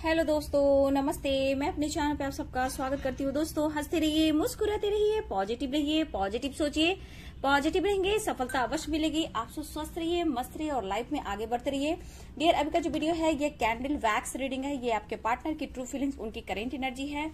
hello दोस्तों नमस्ते मैं अपने चैनल पे आप सबका स्वागत करती हूँ दोस्तों हंसते रहिए मुस्कुराते रहिए पॉजिटिव रहिए पॉजिटिव सोचिए पॉजिटिव रहेंगे सफलता अवश्य मिलेगी आप सब स्वस्थ रहिए मस्त रहिए और लाइफ में आगे बढ़ते रहिए डियर अभी का जो वीडियो है ये कैंडल वैक्स रीडिंग है ये आपके पार्टनर की ट्रू फीलिंग्स उनकी करेंट एनर्जी है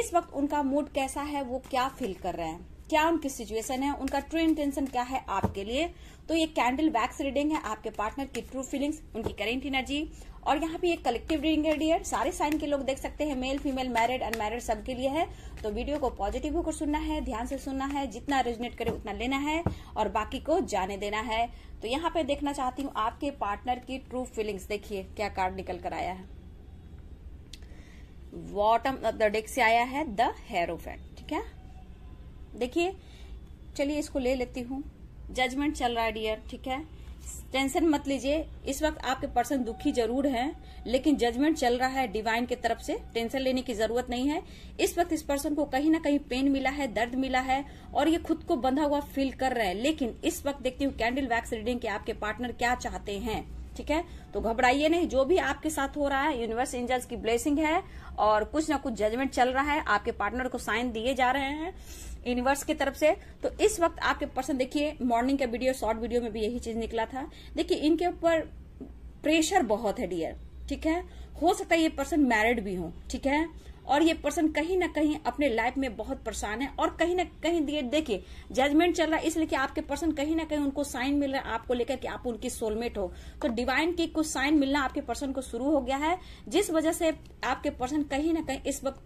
इस वक्त उनका मूड कैसा है वो क्या फील कर रहे हैं क्या उनकी सिचुएशन है उनका ट्रू इंटेंशन क्या है आपके लिए तो ये कैंडल वैक्स रीडिंग है आपके पार्टनर की ट्रू फीलिंग्स उनकी करेंट एनर्जी और यहाँ पे एक कलेक्टिव रीडिंग है डियर सारे साइन के लोग देख सकते हैं मेल फीमेल मैरिड अनमैरिड सबके लिए है तो वीडियो को पॉजिटिव होकर सुनना है ध्यान से सुनना है जितना रेजनेट करे उतना लेना है और बाकी को जाने देना है तो यहाँ पे देखना चाहती हूँ आपके पार्टनर की ट्रू फीलिंग्स देखिए क्या कार्ड निकल कर आया है वॉटम ऑफ द डेक से आया है द हेरोफेंट ठीक है देखिए चलिए इसको ले लेती हूँ जजमेंट चल रहा है डियर ठीक है टेंशन मत लीजिए इस वक्त आपके पर्सन दुखी जरूर हैं लेकिन जजमेंट चल रहा है डिवाइन की तरफ से टेंशन लेने की जरूरत नहीं है इस वक्त इस पर्सन को कहीं ना कहीं पेन मिला है दर्द मिला है और ये खुद को बंधा हुआ फील कर रहे हैं लेकिन इस वक्त देखती हूँ कैंडल वैक्स रीडिंग के आपके पार्टनर क्या चाहते हैं ठीक है तो घबराइए नहीं जो भी आपके साथ हो रहा है यूनिवर्स एंजल्स की ब्लेसिंग है और कुछ ना कुछ जजमेंट चल रहा है आपके पार्टनर को साइन दिए जा रहे हैं यूनिवर्स की तरफ से तो इस वक्त आपके पर्सन देखिए मॉर्निंग का वीडियो शॉर्ट वीडियो में भी यही चीज निकला था देखिए इनके ऊपर प्रेशर बहुत है डियर ठीक है हो सकता है ये पर्सन मैरिड भी हो ठीक है और ये पर्सन कहीं ना कहीं अपने लाइफ में बहुत परेशान है और कहीं ना कहीं देखिए जजमेंट चल रहा है इसलिए कि आपके पर्सन कहीं ना कहीं उनको साइन मिल रहा है आपको लेकर कि आप उनकी सोलमेट हो तो डिवाइन की कुछ साइन मिलना आपके पर्सन को शुरू हो गया है जिस वजह से आपके पर्सन कहीं ना कहीं इस वक्त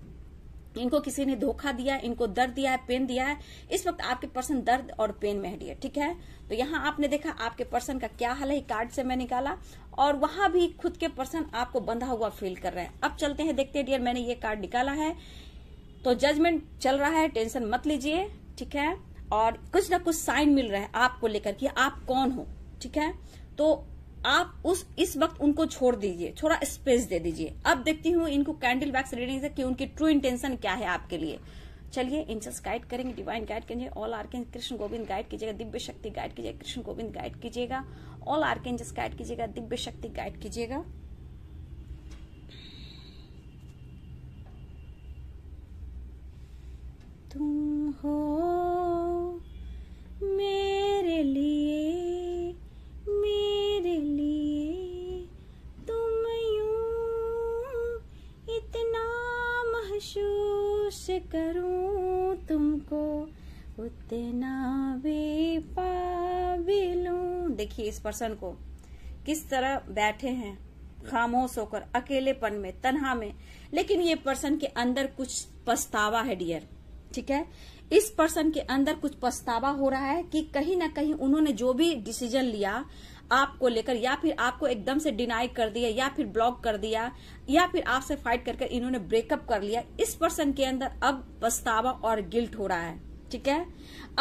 इनको किसी ने धोखा दिया इनको दर्द दिया है पेन दिया है इस वक्त आपके पर्सन दर्द और पेन में है ठीक है तो यहाँ आपने देखा आपके पर्सन का क्या हाल है कार्ड से मैं निकाला और वहां भी खुद के पर्सन आपको बंधा हुआ फील कर रहे हैं अब चलते हैं देखते हैं डियर मैंने ये कार्ड निकाला है तो जजमेंट चल रहा है टेंशन मत लीजिए ठीक है और कुछ ना कुछ साइन मिल रहा है आपको लेकर कि आप कौन हो ठीक है तो आप उस इस वक्त उनको छोड़ दीजिए थोड़ा स्पेस दे दीजिए अब देखती हूँ इनको कैंडल वैक्स रीडिंग से कि उनकी ट्रू इंटेंशन क्या है आपके लिए चलिए इंचस गाइड करेंगे डिवाइन गाइड करेंगे ऑल आर के कृष्ण गोविंद गाइड कीजिएगा दिव्य शक्ति गाइड कीजिएगा कृष्ण गोविंद गाइड कीजिएगा ऑल आर के गाइड कीजिएगा दिव्य शक्ति गाइड कीजिएगा तुम हो मेरे लिए मेरे लिए तुम यूं इतना महसूस करूं तुमको उतना वे देखिए इस पर्सन को किस तरह बैठे हैं खामोश होकर अकेलेपन में तनहा में लेकिन ये पर्सन के अंदर कुछ पछतावा है डियर ठीक है इस पर्सन के अंदर कुछ पछतावा हो रहा है कि कहीं ना कहीं उन्होंने जो भी डिसीजन लिया आपको लेकर या फिर आपको एकदम से डिनाई कर दिया या फिर ब्लॉक कर दिया या फिर आपसे फाइट करके इन्होंने ब्रेकअप कर लिया इस पर्सन के अंदर अब पछतावा और गिल्ट हो रहा है ठीक है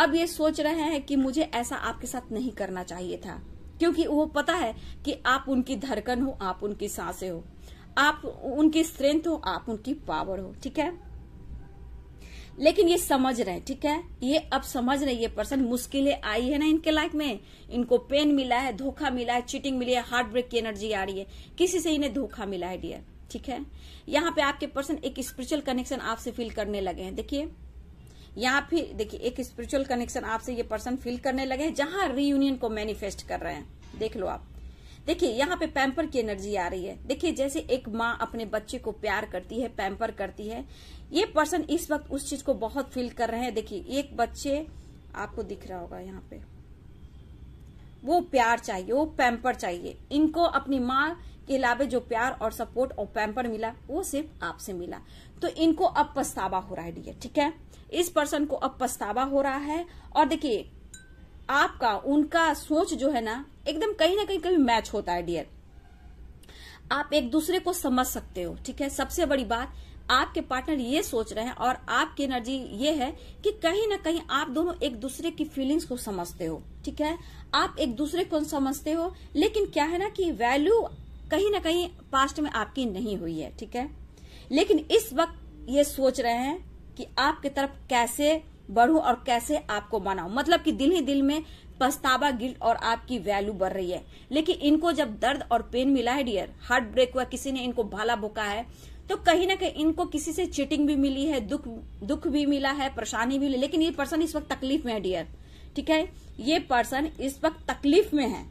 अब ये सोच रहे हैं कि मुझे ऐसा आपके साथ नहीं करना चाहिए था क्योंकि वो पता है कि आप उनकी धड़कन हो आप उनकी सांसें हो आप उनकी स्ट्रेंथ हो आप उनकी पावर हो ठीक है लेकिन ये समझ रहे हैं ठीक है ये अब समझ रहे ये पर्सन मुश्किलें आई है ना इनके लाइफ में इनको पेन मिला है धोखा मिला है चीटिंग मिली है हार्ट ब्रेक की एनर्जी आ रही है किसी से इन्हें धोखा मिला है डियर ठीक है यहाँ पे आपके पर्सन एक स्पिरिचुअल कनेक्शन आपसे फील करने लगे हैं देखिए यहाँ फिर देखिए एक स्पिरिचुअल कनेक्शन आपसे ये पर्सन फील करने लगे हैं जहां रीयूनियन को मैनिफेस्ट कर रहे हैं देख लो आप देखिए यहाँ पे पैम्पर की एनर्जी आ रही है देखिए जैसे एक माँ अपने बच्चे को प्यार करती है पैम्पर करती है ये पर्सन इस वक्त उस चीज को बहुत फील कर रहे हैं देखिए एक बच्चे आपको दिख रहा होगा यहाँ पे वो प्यार चाहिए वो पैम्पर चाहिए इनको अपनी माँ के अलावे जो प्यार और सपोर्ट और पैम्पर मिला वो सिर्फ आपसे मिला तो इनको अब पछतावा हो रहा है डियर ठीक है इस पर्सन को अब पछतावा हो रहा है और देखिए आपका उनका सोच जो है ना एकदम कहीं ना कहीं कभी मैच होता है डियर आप एक दूसरे को समझ सकते हो ठीक है सबसे बड़ी बात आपके पार्टनर ये सोच रहे हैं और आपकी एनर्जी ये है कि कहीं ना कहीं आप दोनों एक दूसरे की फीलिंग्स को समझते हो ठीक है आप एक दूसरे को समझते हो लेकिन क्या है ना कि वैल्यू कहीं ना कहीं पास्ट में आपकी नहीं हुई है ठीक है लेकिन इस वक्त ये सोच रहे हैं कि आपकी तरफ कैसे बढ़ू और कैसे आपको मनाऊ मतलब कि दिल ही दिल में पछतावा गिल्ट और आपकी वैल्यू बढ़ रही है लेकिन इनको जब दर्द और पेन मिला है डियर हार्ट ब्रेक हुआ किसी ने इनको भाला भूखा है तो कहीं ना कहीं इनको किसी से चीटिंग भी मिली है दुख दुख भी मिला है परेशानी भी मिली लेकिन ये पर्सन इस वक्त तकलीफ में है डियर ठीक है ये पर्सन इस वक्त तकलीफ में है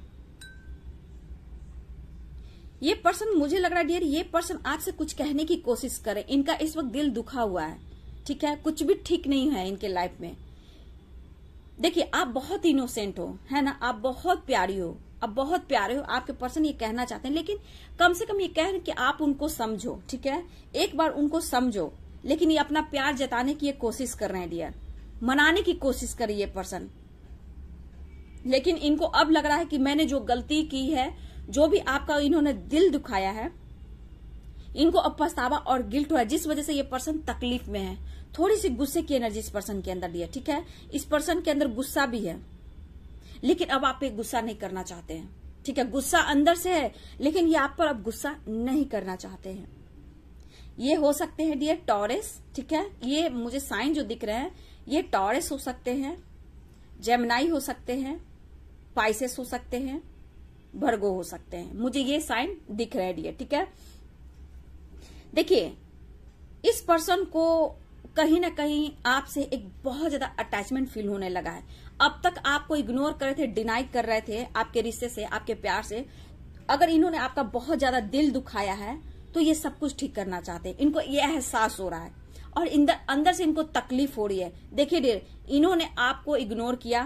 ये पर्सन मुझे लग रहा है डियर ये पर्सन आज से कुछ कहने की कोशिश करे इनका इस वक्त दिल दुखा हुआ है ठीक है कुछ भी ठीक नहीं है इनके लाइफ में देखिए आप बहुत इनोसेंट हो है ना आप बहुत प्यारी हो आप बहुत प्यारे हो आपके पर्सन ये कहना चाहते हैं लेकिन कम से कम ये कह रहे कि आप उनको समझो ठीक है एक बार उनको समझो लेकिन ये अपना प्यार जताने की ये कोशिश कर रहे हैं डियर मनाने की कोशिश कर ये पर्सन लेकिन इनको अब लग रहा है कि मैंने जो गलती की है जो भी आपका इन्होंने दिल दुखाया है इनको अब पछतावा और गिल्ट हो रहा है जिस वजह से ये पर्सन तकलीफ में है थोड़ी सी गुस्से की एनर्जी इस पर्सन के अंदर दी है ठीक है इस पर्सन के अंदर गुस्सा भी है लेकिन अब आप गुस्सा नहीं करना चाहते हैं ठीक है गुस्सा अंदर से है लेकिन ये आप पर अब गुस्सा नहीं करना चाहते हैं ये हो सकते हैं डियर टॉरेस ठीक है ये मुझे साइन जो दिख रहे हैं ये टॉरेस हो सकते हैं जेमनाई हो सकते हैं पाइसेस हो सकते हैं भरगो हो सकते हैं मुझे ये साइन दिख रहे है डियर ठीक है देखिए इस पर्सन को कहीं ना कहीं आपसे एक बहुत ज्यादा अटैचमेंट फील होने लगा है अब तक आपको इग्नोर कर रहे थे डिनाई कर रहे थे आपके रिश्ते से आपके प्यार से अगर इन्होंने आपका बहुत ज्यादा दिल दुखाया है तो ये सब कुछ ठीक करना चाहते हैं इनको ये एहसास हो रहा है और अंदर से इनको तकलीफ हो रही है देखिए डेर इन्होंने आपको इग्नोर किया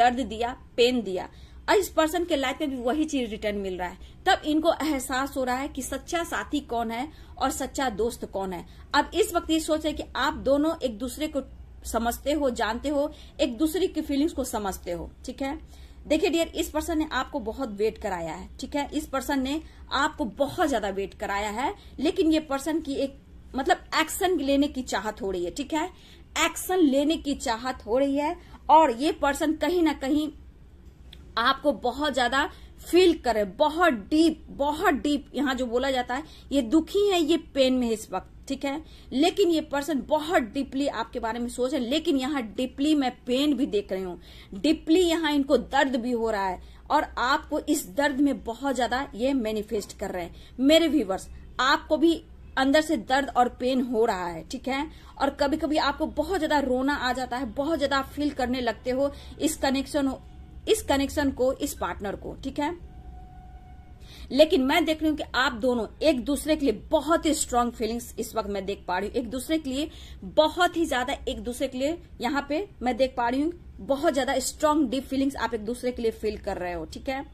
दर्द दिया पेन दिया और इस पर्सन के लाइफ में भी वही चीज रिटर्न मिल रहा है तब इनको एहसास हो रहा है कि सच्चा साथी कौन है और सच्चा दोस्त कौन है अब इस वक्त ये सोच रहे कि आप दोनों एक दूसरे को समझते हो जानते हो एक दूसरे की फीलिंग्स को समझते हो ठीक है देखिए डियर इस पर्सन ने आपको बहुत वेट कराया है ठीक है इस पर्सन ने आपको बहुत ज्यादा वेट कराया है लेकिन ये पर्सन की एक मतलब एक्शन लेने की चाहत हो रही है ठीक है एक्शन लेने की चाहत हो रही है और ये पर्सन कहीं ना कहीं आपको बहुत ज्यादा फील करे बहुत डीप बहुत डीप यहाँ जो बोला जाता है ये दुखी है ये पेन में इस वक्त ठीक है लेकिन ये पर्सन बहुत डीपली आपके बारे में सोच है लेकिन यहाँ डीपली मैं पेन भी देख रही हूँ डीपली यहाँ इनको दर्द भी हो रहा है और आपको इस दर्द में बहुत ज्यादा ये मैनिफेस्ट कर रहे हैं मेरे व्यूवर्स आपको भी अंदर से दर्द और पेन हो रहा है ठीक है और कभी कभी आपको बहुत ज्यादा रोना आ जाता है बहुत ज्यादा फील करने लगते हो इस कनेक्शन इस कनेक्शन को इस पार्टनर को ठीक है लेकिन मैं देख रही हूँ कि आप दोनों एक दूसरे के लिए बहुत ही स्ट्रांग फीलिंग्स इस वक्त मैं देख पा रही हूँ एक दूसरे के लिए बहुत ही ज्यादा एक दूसरे के लिए यहाँ पे मैं देख पा रही हूँ बहुत ज्यादा स्ट्रांग डीप फीलिंग्स आप एक दूसरे के लिए फील कर रहे हो ठीक है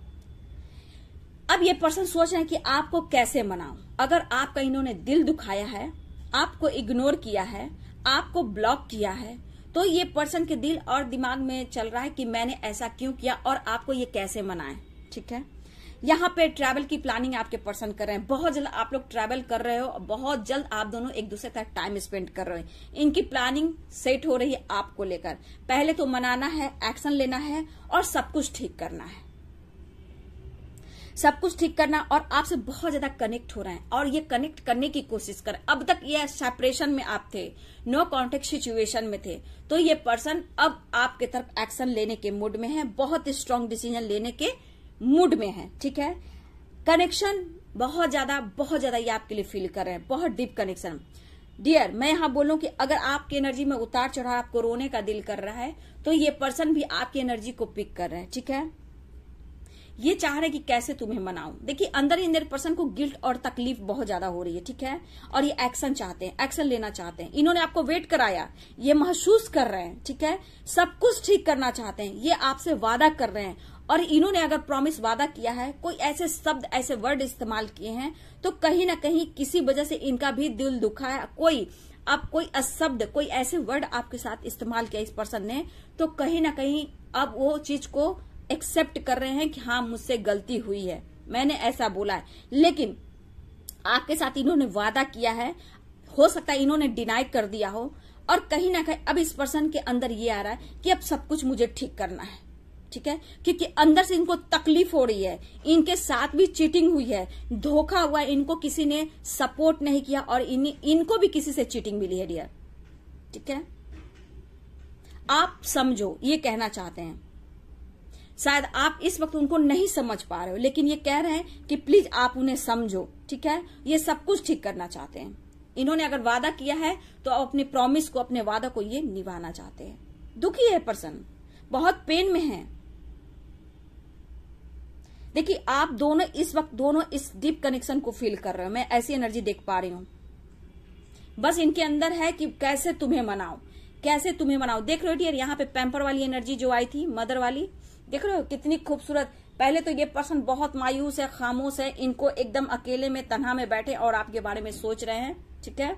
अब ये पर्सन सोच रहे हैं कि आपको कैसे मनाऊं अगर आपका इन्होंने दिल दुखाया है आपको इग्नोर किया है आपको ब्लॉक किया है तो ये पर्सन के दिल और दिमाग में चल रहा है कि मैंने ऐसा क्यों किया और आपको ये कैसे मनाए ठीक है यहाँ पे ट्रैवल की प्लानिंग आपके पर्सन कर रहे हैं बहुत जल्द आप लोग ट्रैवल कर रहे हो बहुत जल्द आप दोनों एक दूसरे का टाइम स्पेंड कर रहे हैं इनकी प्लानिंग सेट हो रही है आपको लेकर पहले तो मनाना है एक्शन लेना है और सब कुछ ठीक करना है सब कुछ ठीक करना और आपसे बहुत ज्यादा कनेक्ट हो रहे हैं और ये कनेक्ट करने की कोशिश कर अब तक ये सेपरेशन में आप थे नो कॉन्टेक्ट सिचुएशन में थे तो ये पर्सन अब आपके तरफ एक्शन लेने के मूड में है बहुत स्ट्रांग डिसीजन लेने के मूड में है ठीक है कनेक्शन बहुत ज्यादा बहुत ज्यादा ये आपके लिए फील कर रहे हैं बहुत डीप कनेक्शन डियर मैं यहां बोलूं कि अगर आपकी एनर्जी में उतार चढ़ाव आपको रोने का दिल कर रहा है तो ये पर्सन भी आपकी एनर्जी को पिक कर रहे हैं ठीक है ये चाह रहे कि कैसे तुम्हें मनाऊं देखिए अंदर ही अंदर पर्सन को गिल्ट और तकलीफ बहुत ज्यादा हो रही है ठीक है और ये एक्शन चाहते हैं एक्शन लेना चाहते हैं इन्होंने आपको वेट कराया ये महसूस कर रहे हैं ठीक है सब कुछ ठीक करना चाहते हैं ये आपसे वादा कर रहे हैं और इन्होंने अगर प्रॉमिस वादा किया है कोई ऐसे शब्द ऐसे वर्ड इस्तेमाल किए हैं तो कहीं ना कहीं किसी वजह से इनका भी दिल दुखा है कोई अब कोई अशब्द कोई ऐसे वर्ड आपके साथ इस्तेमाल किया इस पर्सन ने तो कहीं ना कहीं अब वो चीज को एक्सेप्ट कर रहे हैं कि हाँ मुझसे गलती हुई है मैंने ऐसा बोला है लेकिन आपके साथ इन्होंने वादा किया है हो सकता है इन्होंने डिनाई कर दिया हो और कहीं ना कहीं अब इस पर्सन के अंदर ये आ रहा है कि अब सब कुछ मुझे ठीक करना है ठीक है क्योंकि अंदर से इनको तकलीफ हो रही है इनके साथ भी चीटिंग हुई है धोखा हुआ इनको किसी ने सपोर्ट नहीं किया और इन, इनको भी किसी से चीटिंग मिली है डियर ठीक है आप समझो ये कहना चाहते हैं शायद आप इस वक्त उनको नहीं समझ पा रहे हो लेकिन ये कह रहे हैं कि प्लीज आप उन्हें समझो ठीक है ये सब कुछ ठीक करना चाहते हैं इन्होंने अगर वादा किया है तो आप अपने प्रॉमिस को अपने वादा को ये निभाना चाहते हैं दुखी है पर्सन बहुत पेन में है देखिए आप दोनों इस वक्त दोनों इस डीप कनेक्शन को फील कर रहे हो मैं ऐसी एनर्जी देख पा रही हूँ बस इनके अंदर है कि कैसे तुम्हें मनाओ कैसे तुम्हें मनाओ देख रहे हो डियर यहाँ पे पैम्पर वाली एनर्जी जो आई थी मदर वाली देख रहे हो कितनी खूबसूरत पहले तो ये पर्सन बहुत मायूस है खामोश है इनको एकदम अकेले में तनहा में बैठे और आपके बारे में सोच रहे हैं ठीक है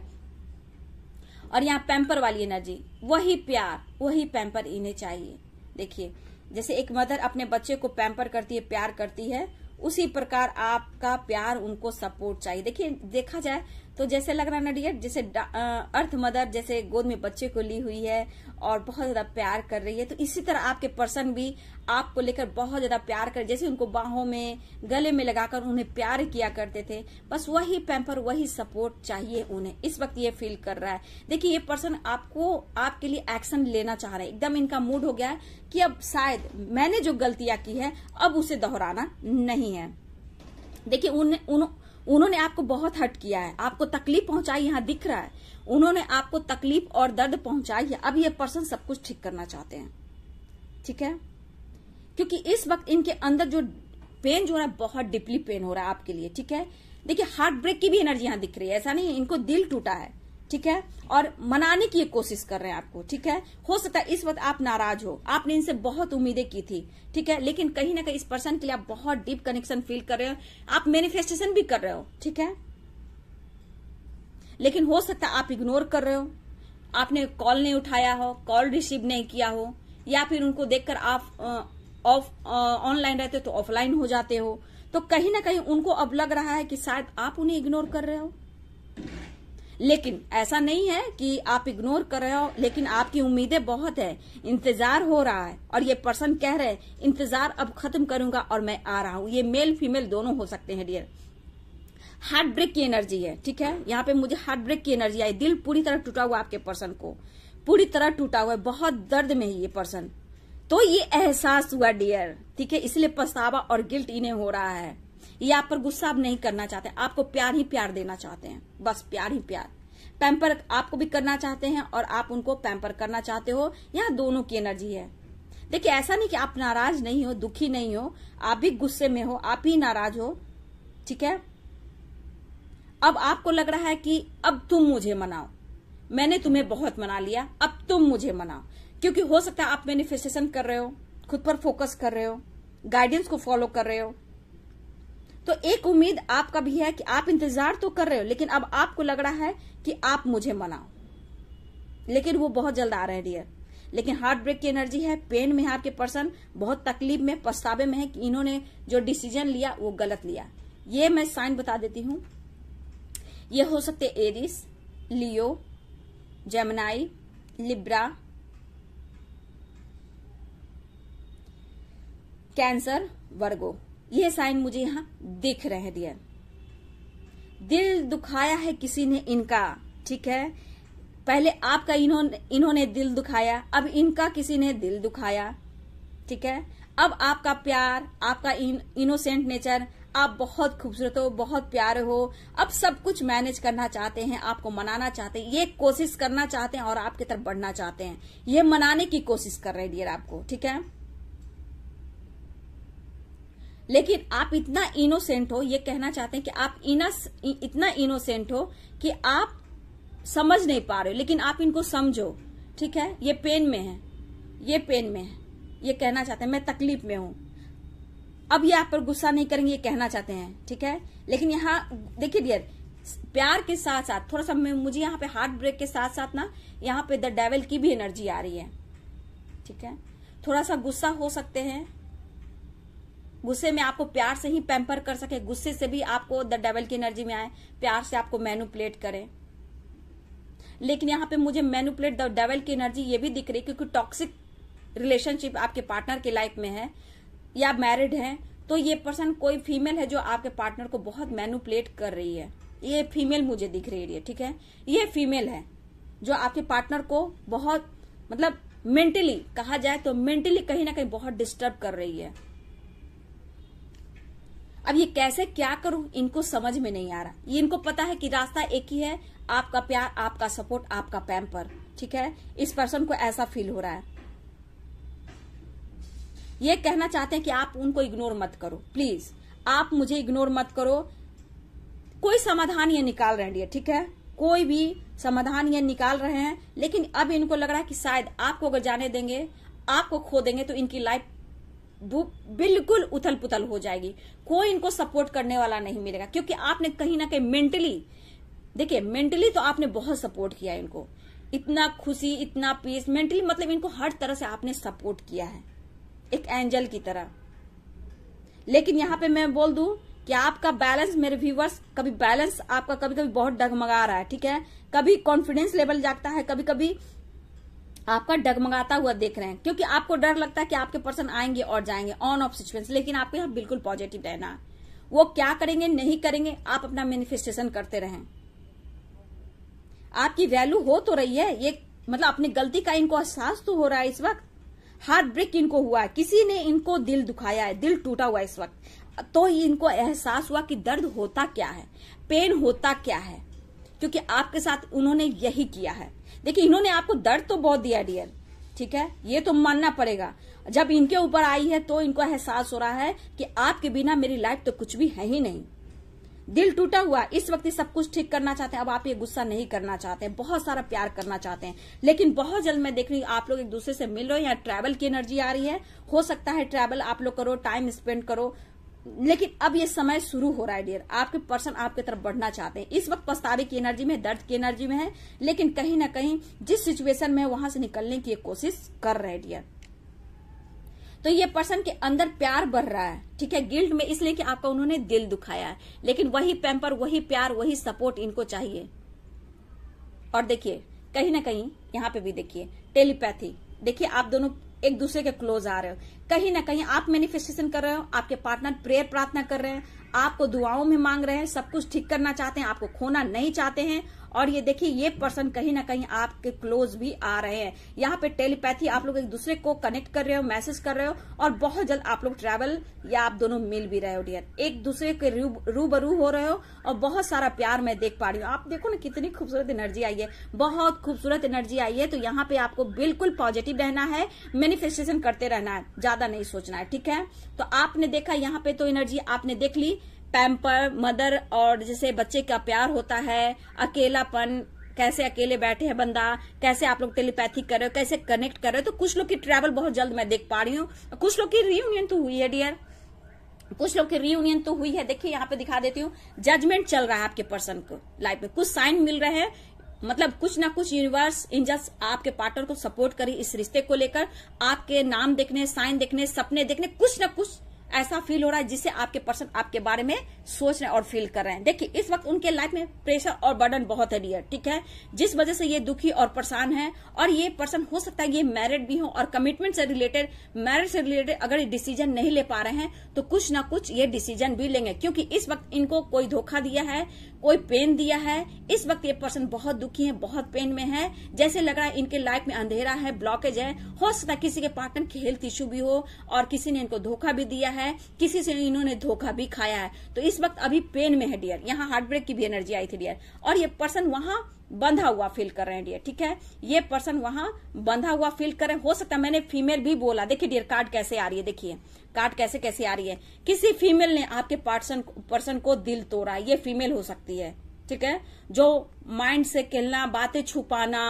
और यहाँ पैम्पर वाली एनर्जी वही प्यार वही पैम्पर इन्हें चाहिए देखिए जैसे एक मदर अपने बच्चे को पैम्पर करती है प्यार करती है उसी प्रकार आपका प्यार उनको सपोर्ट चाहिए देखिए देखा जाए तो जैसे लग रहा ना डियर जैसे अर्थ मदर जैसे गोद में बच्चे को ली हुई है और बहुत ज्यादा प्यार कर रही है तो इसी तरह आपके पर्सन भी आपको लेकर बहुत ज्यादा प्यार कर जैसे उनको बाहों में गले में लगाकर उन्हें प्यार किया करते थे बस वही पैम्पर वही सपोर्ट चाहिए उन्हें इस वक्त ये फील कर रहा है देखिए ये पर्सन आपको आपके लिए एक्शन लेना चाह रहे हैं एकदम इनका मूड हो गया कि अब शायद मैंने जो गलतियां की है अब उसे दोहराना नहीं है देखिए उन, उन उन्होंने आपको बहुत हट किया है आपको तकलीफ पहुंचाई यहाँ दिख रहा है उन्होंने आपको तकलीफ और दर्द पहुंचाई है अब ये पर्सन सब कुछ ठीक करना चाहते हैं ठीक है क्योंकि इस वक्त इनके अंदर जो पेन जो है बहुत डीपली पेन हो रहा है आपके लिए ठीक है देखिए हार्ट ब्रेक की भी एनर्जी यहाँ दिख रही है ऐसा नहीं इनको दिल टूटा है ठीक है और मनाने की कोशिश कर रहे हैं आपको ठीक है हो सकता है इस वक्त आप नाराज हो आपने इनसे बहुत उम्मीदें की थी ठीक है लेकिन कहीं ना कहीं इस पर्सन के लिए आप बहुत डीप कनेक्शन फील कर रहे हो आप मैनिफेस्टेशन भी कर रहे हो ठीक है लेकिन हो सकता है आप इग्नोर कर रहे हो आपने कॉल नहीं उठाया हो कॉल रिसीव नहीं किया हो या फिर उनको देखकर आप ऑफ ऑनलाइन रहते हो तो ऑफलाइन हो जाते हो तो कहीं ना कहीं उनको अब लग रहा है कि शायद आप उन्हें इग्नोर कर रहे हो लेकिन ऐसा नहीं है कि आप इग्नोर कर रहे हो लेकिन आपकी उम्मीदें बहुत है इंतजार हो रहा है और ये पर्सन कह रहे हैं इंतजार अब खत्म करूंगा और मैं आ रहा हूं ये मेल फीमेल दोनों हो सकते हैं डियर हार्ट ब्रेक की एनर्जी है ठीक है यहाँ पे मुझे हार्ट ब्रेक की एनर्जी आई दिल पूरी तरह टूटा हुआ आपके पर्सन को पूरी तरह टूटा हुआ है बहुत दर्द में है ये पर्सन तो ये एहसास हुआ डियर ठीक है इसलिए पछतावा और गिल्ट इन्हें हो रहा है ये आप पर गुस्सा आप नहीं करना चाहते आपको प्यार ही प्यार देना चाहते हैं बस प्यार ही प्यार पैम्पर आपको भी करना चाहते हैं और आप उनको पैम्पर करना चाहते हो यहाँ दोनों की एनर्जी है देखिए ऐसा नहीं कि आप नाराज नहीं हो दुखी नहीं हो आप भी गुस्से में हो आप ही नाराज हो ठीक है अब आपको लग रहा है कि अब तुम मुझे मनाओ मैंने तुम्हें बहुत मना लिया अब तुम मुझे मनाओ क्योंकि हो सकता है आप मैनिफेस्टेशन कर रहे हो खुद पर फोकस कर रहे हो गाइडेंस को फॉलो कर रहे हो तो एक उम्मीद आपका भी है कि आप इंतजार तो कर रहे हो लेकिन अब आपको लग रहा है कि आप मुझे मनाओ लेकिन वो बहुत जल्द आ रहे हैं डियर लेकिन हार्ट ब्रेक की एनर्जी है पेन में है आपके पर्सन बहुत तकलीफ में पछतावे में है कि इन्होंने जो डिसीजन लिया वो गलत लिया ये मैं साइन बता देती हूं ये हो सकते Aries Leo Gemini Libra Cancer Virgo ये साइन मुझे यहाँ दिख रहे हैं डियर दिल दुखाया है किसी ने इनका ठीक है पहले आपका इन्होंने इन्होंने दिल दुखाया अब इनका किसी ने दिल दुखाया ठीक है अब आपका प्यार आपका इन, इनोसेंट नेचर आप बहुत खूबसूरत हो बहुत प्यारे हो अब सब कुछ मैनेज करना चाहते हैं आपको मनाना चाहते हैं ये कोशिश करना चाहते हैं और आपकी तरफ बढ़ना चाहते हैं ये मनाने की कोशिश कर रहे हैं डियर आपको ठीक है लेकिन आप इतना इनोसेंट हो ये कहना चाहते हैं कि आप इनस, इतना इनोसेंट हो कि आप समझ नहीं पा रहे हो लेकिन आप इनको समझो ठीक है ये पेन में है ये पेन में है ये कहना चाहते हैं मैं तकलीफ में हूं अब ये आप पर गुस्सा नहीं करेंगे ये कहना चाहते हैं ठीक है लेकिन यहाँ देखिए डियर प्यार के साथ साथ थोड़ा सा मुझे यहाँ पे हार्ट ब्रेक के साथ साथ ना यहाँ पे द डेवल की भी एनर्जी आ रही है ठीक है थोड़ा सा गुस्सा हो सकते हैं गुस्से में आपको प्यार से ही पैम्पर कर सके गुस्से से भी आपको द डेवल की एनर्जी में आए प्यार से आपको मैनुपलेट करें लेकिन यहाँ पे मुझे मैनुपलेट द डेवल की एनर्जी ये भी दिख रही है क्योंकि टॉक्सिक रिलेशनशिप आपके पार्टनर की लाइफ में है या मैरिड है तो ये पर्सन कोई फीमेल है जो आपके पार्टनर को बहुत मैनुपलेट कर रही है ये फीमेल मुझे दिख रही है ठीक है ये फीमेल है जो आपके पार्टनर को बहुत मतलब मेंटली कहा जाए तो मेंटली कहीं ना कहीं बहुत डिस्टर्ब कर रही है अब ये कैसे क्या करूं इनको समझ में नहीं आ रहा ये इनको पता है कि रास्ता एक ही है आपका प्यार आपका सपोर्ट आपका पैम्पर ठीक है इस पर्सन को ऐसा फील हो रहा है ये कहना चाहते हैं कि आप उनको इग्नोर मत करो प्लीज आप मुझे इग्नोर मत करो कोई समाधान ये निकाल रहे हैं ठीक है कोई भी समाधान ये निकाल रहे हैं लेकिन अब इनको लग रहा है कि शायद आपको अगर जाने देंगे आपको खो देंगे तो इनकी लाइफ बिल्कुल उथल पुथल हो जाएगी कोई इनको सपोर्ट करने वाला नहीं मिलेगा क्योंकि आपने कहीं ना कहीं मेंटली देखिए मेंटली तो आपने बहुत सपोर्ट किया इनको इतना खुशी इतना पीस मेंटली मतलब इनको हर तरह से आपने सपोर्ट किया है एक एंजल की तरह लेकिन यहाँ पे मैं बोल दू कि आपका बैलेंस मेरे व्यूवर्स कभी बैलेंस आपका कभी कभी बहुत डगमगा रहा है ठीक है कभी कॉन्फिडेंस लेवल जागता है कभी कभी आपका डगमगाता हुआ देख रहे हैं क्योंकि आपको डर लगता है कि आपके पर्सन आएंगे और जाएंगे ऑन ऑफ सिचुएशन लेकिन आपको यहाँ बिल्कुल पॉजिटिव रहना वो क्या करेंगे नहीं करेंगे आप अपना मैनिफेस्टेशन करते रहें आपकी वैल्यू हो तो रही है ये मतलब अपनी गलती का इनको एहसास तो हो रहा है इस वक्त हार्ट ब्रेक इनको हुआ है किसी ने इनको दिल दुखाया है दिल टूटा हुआ है इस वक्त तो इनको एहसास हुआ कि दर्द होता क्या है पेन होता क्या है क्योंकि आपके साथ उन्होंने यही किया है देखिए इन्होंने आपको दर्द तो बहुत दिया डियर ठीक है ये तो मानना पड़ेगा जब इनके ऊपर आई है तो इनको एहसास हो रहा है कि आपके बिना मेरी लाइफ तो कुछ भी है ही नहीं दिल टूटा हुआ इस वक्त सब कुछ ठीक करना चाहते हैं अब आप ये गुस्सा नहीं करना चाहते हैं बहुत सारा प्यार करना चाहते हैं लेकिन बहुत जल्द मैं देख रही हूँ आप लोग एक दूसरे से मिल रहे हो यहाँ ट्रैवल की एनर्जी आ रही है हो सकता है ट्रैवल आप लोग करो टाइम स्पेंड करो लेकिन अब ये समय शुरू हो रहा है डियर आपके पर्सन आपके तरफ बढ़ना चाहते हैं इस वक्त पछतावे की एनर्जी में दर्द की एनर्जी में है लेकिन कहीं ना कहीं जिस सिचुएशन में वहां से निकलने की कोशिश कर रहे हैं डियर तो ये पर्सन के अंदर प्यार बढ़ रहा है ठीक है गिल्ड में इसलिए कि आपका उन्होंने दिल दुखाया है लेकिन वही पैम्पर वही प्यार वही सपोर्ट इनको चाहिए और देखिए कहीं ना कहीं यहाँ पे भी देखिए टेलीपैथी देखिए आप दोनों एक दूसरे के क्लोज आ रहे हो कहीं ना कहीं आप मैनिफेस्टेशन कर रहे हो आपके पार्टनर प्रेयर प्रार्थना कर रहे हैं आपको दुआओं में मांग रहे हैं सब कुछ ठीक करना चाहते हैं आपको खोना नहीं चाहते हैं और ये देखिए ये पर्सन कहीं ना कहीं आपके क्लोज भी आ रहे हैं यहाँ पे टेलीपैथी आप लोग एक दूसरे को कनेक्ट कर रहे हो मैसेज कर रहे हो और बहुत जल्द आप लोग ट्रैवल या आप दोनों मिल भी रहे हो डियर एक दूसरे के रूबरू हो रहे हो और बहुत सारा प्यार मैं देख पा रही हूँ आप देखो ना कितनी खूबसूरत एनर्जी आई है बहुत खूबसूरत एनर्जी आई है तो यहाँ पे आपको बिल्कुल पॉजिटिव रहना है मैनिफेस्टेशन करते रहना है ज्यादा नहीं सोचना है ठीक है तो आपने देखा यहाँ पे तो एनर्जी आपने देख ली पैम्पर मदर और जैसे बच्चे का प्यार होता है अकेलापन कैसे अकेले बैठे हैं बंदा कैसे आप लोग टेलीपैथी कर रहे हो कैसे कनेक्ट कर रहे हो तो कुछ लोग की ट्रैवल बहुत जल्द मैं देख पा रही हूँ कुछ लोग की रियूनियन तो हुई है डियर कुछ लोग की रीयूनियन तो हुई है देखिए यहाँ पे दिखा देती हूँ जजमेंट चल रहा है आपके पर्सन को लाइफ में कुछ साइन मिल रहे हैं मतलब कुछ ना कुछ यूनिवर्स इंजस आपके पार्टनर को सपोर्ट करी इस रिश्ते को लेकर आपके नाम देखने साइन देखने सपने देखने कुछ ना कुछ ऐसा फील हो रहा है जिससे आपके पर्सन आपके बारे में सोच रहे हैं और फील कर रहे हैं देखिए इस वक्त उनके लाइफ में प्रेशर और बर्डन बहुत है डियर ठीक है जिस वजह से ये दुखी और परेशान है और ये पर्सन हो सकता है ये मैरिड भी हो और कमिटमेंट से रिलेटेड मैरिज से रिलेटेड अगर ये डिसीजन नहीं ले पा रहे हैं तो कुछ ना कुछ ये डिसीजन भी लेंगे क्योंकि इस वक्त इनको कोई धोखा दिया है कोई पेन दिया है इस वक्त ये पर्सन बहुत दुखी है बहुत पेन में है जैसे लग रहा है इनके लाइफ में अंधेरा है ब्लॉकेज है हो सकता है किसी के पार्टनर की हेल्थ इश्यू भी हो और किसी ने इनको धोखा भी दिया है है किसी से इन्होंने धोखा भी खाया है तो इस वक्त अभी पेन में है डियर यहाँ हार्ट ब्रेक की भी एनर्जी आई थी डियर और ये पर्सन वहां बंधा हुआ फील कर रहे हैं डियर ठीक है ये पर्सन वहां बंधा हुआ फील कर रहे हैं हो सकता है मैंने फीमेल भी बोला देखिए डियर कार्ड कैसे आ रही है देखिए कार्ड कैसे कैसे आ रही है किसी फीमेल ने आपके पर्सन पर्सन को दिल तोड़ा ये फीमेल हो सकती है ठीक है जो माइंड से खेलना बातें छुपाना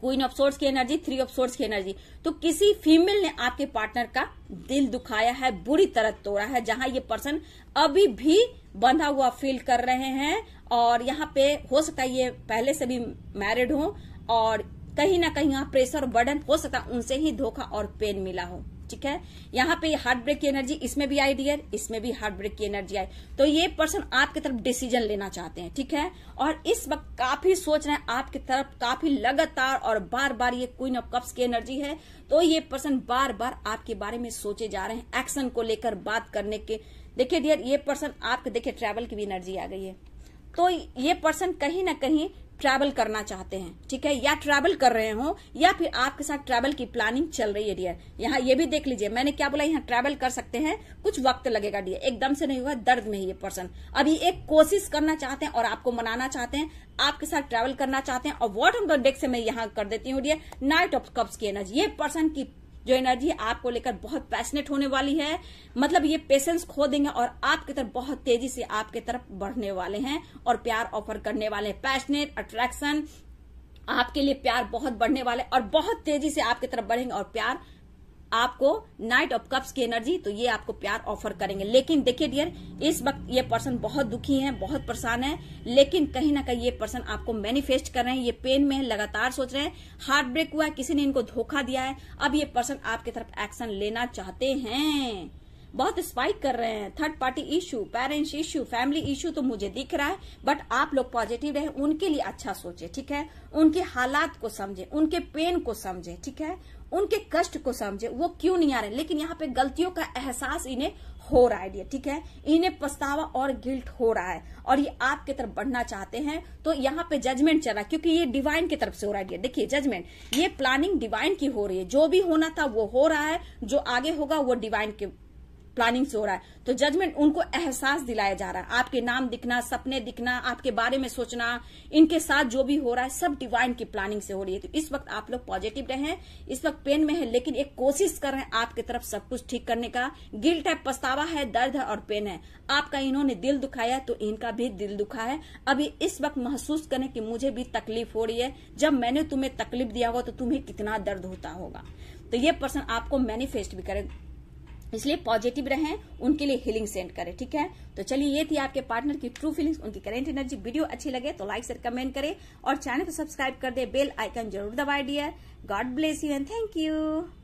क्वीन ऑफ सोर्स की एनर्जी थ्री ऑफ सोर्स की एनर्जी तो किसी फीमेल ने आपके पार्टनर का दिल दुखाया है बुरी तरह तोड़ा है जहां ये पर्सन अभी भी बंधा हुआ फील कर रहे हैं और यहाँ पे हो सकता है ये पहले से भी मैरिड हो और कहीं ना कहीं यहाँ प्रेशर बर्डन हो सकता है उनसे ही धोखा और पेन मिला हो ठीक है यहाँ पे हार्ट ब्रेक की एनर्जी इसमें भी आई डियर इसमें भी हार्ट ब्रेक की एनर्जी आई तो ये पर्सन आपकी तरफ डिसीजन लेना चाहते हैं ठीक है और इस वक्त काफी सोच रहे हैं आपकी तरफ काफी लगातार और बार बार ये क्वीन ऑफ कप्स की एनर्जी है तो ये पर्सन बार बार आपके बारे में सोचे जा रहे हैं एक्शन को लेकर बात करने के देखिये डियर ये पर्सन आपके देखिये ट्रेवल की भी एनर्जी आ गई है तो ये पर्सन कहीं ना कहीं ट्रैवल करना चाहते हैं ठीक है या ट्रैवल कर रहे हो या फिर आपके साथ ट्रैवल की प्लानिंग चल रही है डियर यहाँ ये भी देख लीजिए मैंने क्या बोला यहाँ ट्रैवल कर सकते हैं कुछ वक्त लगेगा डियर एकदम से नहीं हुआ दर्द में ही ये पर्सन अभी एक कोशिश करना चाहते हैं और आपको मनाना चाहते हैं आपके साथ ट्रैवल करना चाहते हैं और वॉट ऑफ द डेक से मैं यहाँ कर देती हूँ डियर नाइट ऑफ कप्स की एनर्जी ये पर्सन की जो एनर्जी आपको लेकर बहुत पैशनेट होने वाली है मतलब ये पेशेंस खो देंगे और आपकी तरफ बहुत तेजी से आपके तरफ बढ़ने वाले हैं और प्यार ऑफर करने वाले हैं पैशनेट अट्रैक्शन आपके लिए प्यार बहुत बढ़ने वाले और बहुत तेजी से आपकी तरफ बढ़ेंगे और प्यार आपको नाइट ऑफ कप्स की एनर्जी तो ये आपको प्यार ऑफर करेंगे लेकिन देखिए डियर इस वक्त ये पर्सन बहुत दुखी है बहुत परेशान है लेकिन कहीं ना कहीं ये पर्सन आपको मैनिफेस्ट कर रहे हैं ये पेन में है लगातार सोच रहे हैं हार्ट ब्रेक हुआ है किसी ने इनको धोखा दिया है अब ये पर्सन आपकी तरफ एक्शन लेना चाहते हैं बहुत स्पाइक कर रहे हैं third party issue parents issue family issue तो मुझे दिख रहा है बट आप लोग पॉजिटिव रहे उनके लिए अच्छा सोचे ठीक है उनके हालात को समझे उनके पेन को समझे ठीक है उनके कष्ट को समझे वो क्यों नहीं आ रहे लेकिन यहाँ पे गलतियों का एहसास इन्हें हो रहा है ठीक है इन्हें पछतावा और गिल्ट हो रहा है और ये आपके तरफ बढ़ना चाहते हैं तो यहाँ पे जजमेंट चल रहा है क्योंकि ये डिवाइन की तरफ से हो रहा है देखिए जजमेंट ये प्लानिंग डिवाइन की हो रही है जो भी होना था वो हो रहा है जो आगे होगा वो डिवाइन के प्लानिंग से हो रहा है तो जजमेंट उनको एहसास दिलाया जा रहा है आपके नाम दिखना सपने दिखना आपके बारे में सोचना इनके साथ जो भी हो रहा है सब डिवाइन की प्लानिंग से हो रही है तो इस वक्त आप लोग पॉजिटिव रहे इस वक्त पेन में है लेकिन एक कोशिश कर रहे हैं आपकी तरफ सब कुछ ठीक करने का गिल्ट है पछतावा है दर्द है और पेन है आपका इन्होंने दिल दुखाया तो इनका भी दिल दुखा है अभी इस वक्त महसूस करें कि मुझे भी तकलीफ हो रही है जब मैंने तुम्हें तकलीफ दिया होगा तो तुम्हें कितना दर्द होता होगा तो ये पर्सन आपको मैनिफेस्ट भी करें इसलिए पॉजिटिव रहें उनके लिए हीलिंग सेंड करें ठीक है तो चलिए ये थी आपके पार्टनर की ट्रू फीलिंग्स उनकी करेंट एनर्जी वीडियो अच्छी लगे तो लाइक से कमेंट करें और चैनल को सब्सक्राइब कर दे बेल आइकन जरूर दबाए dear God bless you and thank you